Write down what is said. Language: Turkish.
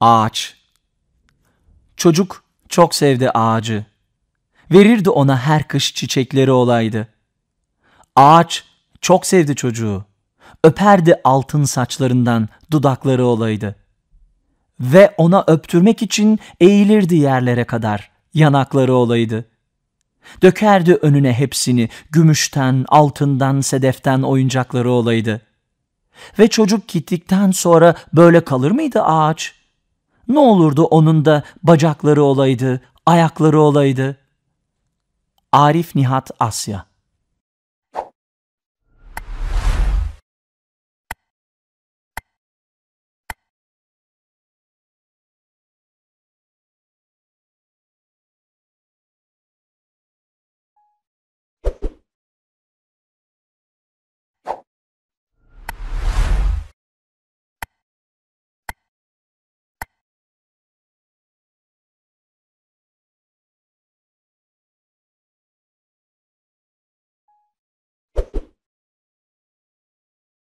Ağaç Çocuk çok sevdi ağacı. Verirdi ona her kış çiçekleri olaydı. Ağaç çok sevdi çocuğu. Öperdi altın saçlarından dudakları olaydı. Ve ona öptürmek için eğilirdi yerlere kadar yanakları olaydı. Dökerdi önüne hepsini gümüşten, altından, sedeften oyuncakları olaydı. Ve çocuk gittikten sonra böyle kalır mıydı ağaç?'' Ne olurdu onun da bacakları olaydı, ayakları olaydı. Arif Nihat Asya